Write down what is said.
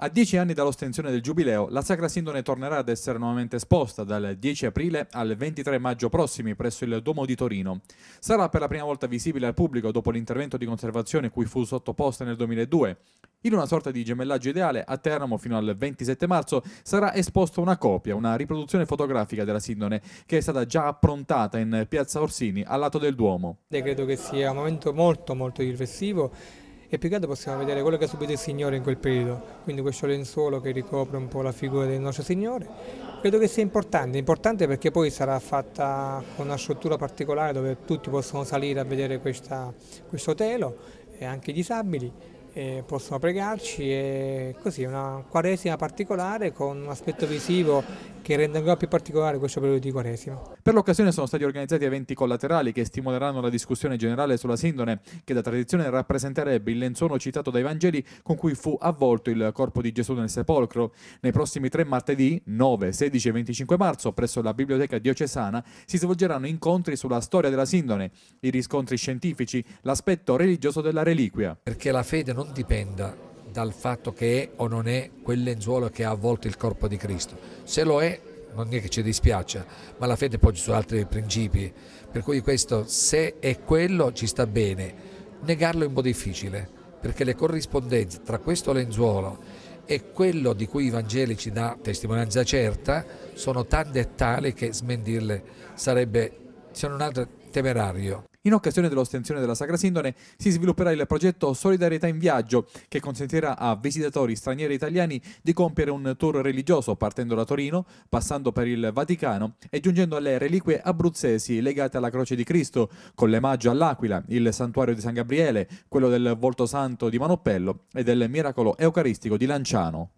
A dieci anni dall'ostensione del Giubileo, la Sacra Sindone tornerà ad essere nuovamente esposta dal 10 aprile al 23 maggio prossimi presso il Duomo di Torino. Sarà per la prima volta visibile al pubblico dopo l'intervento di conservazione cui fu sottoposta nel 2002. In una sorta di gemellaggio ideale, a Teramo fino al 27 marzo sarà esposta una copia, una riproduzione fotografica della Sindone, che è stata già approntata in piazza Orsini, al lato del Duomo. Credo che sia un momento molto molto riflessivo e più che altro possiamo vedere quello che ha subito il Signore in quel periodo, quindi questo lenzuolo che ricopre un po' la figura del nostro Signore. Credo che sia importante, importante perché poi sarà fatta con una struttura particolare dove tutti possono salire a vedere questa, questo telo e anche i disabili possono pregarci e così una quaresima particolare con un aspetto visivo che rende ancora più particolare questo periodo di Quaresima. Per l'occasione sono stati organizzati eventi collaterali che stimoleranno la discussione generale sulla sindone, che da tradizione rappresenterebbe il lenzuolo citato dai Vangeli con cui fu avvolto il corpo di Gesù nel sepolcro. Nei prossimi tre martedì, 9, 16 e 25 marzo, presso la Biblioteca Diocesana, si svolgeranno incontri sulla storia della sindone, i riscontri scientifici, l'aspetto religioso della reliquia. Perché la fede non dipenda dal fatto che è o non è quel lenzuolo che ha avvolto il corpo di Cristo. Se lo è, non è che ci dispiaccia, ma la fede poggia su altri principi. Per cui questo, se è quello, ci sta bene. Negarlo è un po' difficile, perché le corrispondenze tra questo lenzuolo e quello di cui i Vangeli ci dà testimonianza certa sono tante e tali che smentirle sarebbe, se non altro, temerario. In occasione dell'ostensione della Sacra Sindone si svilupperà il progetto Solidarietà in Viaggio, che consentirà a visitatori stranieri e italiani di compiere un tour religioso partendo da Torino, passando per il Vaticano e giungendo alle reliquie abruzzesi legate alla Croce di Cristo, con l'emaggio all'Aquila, il santuario di San Gabriele, quello del Volto Santo di Manopello e del miracolo eucaristico di Lanciano.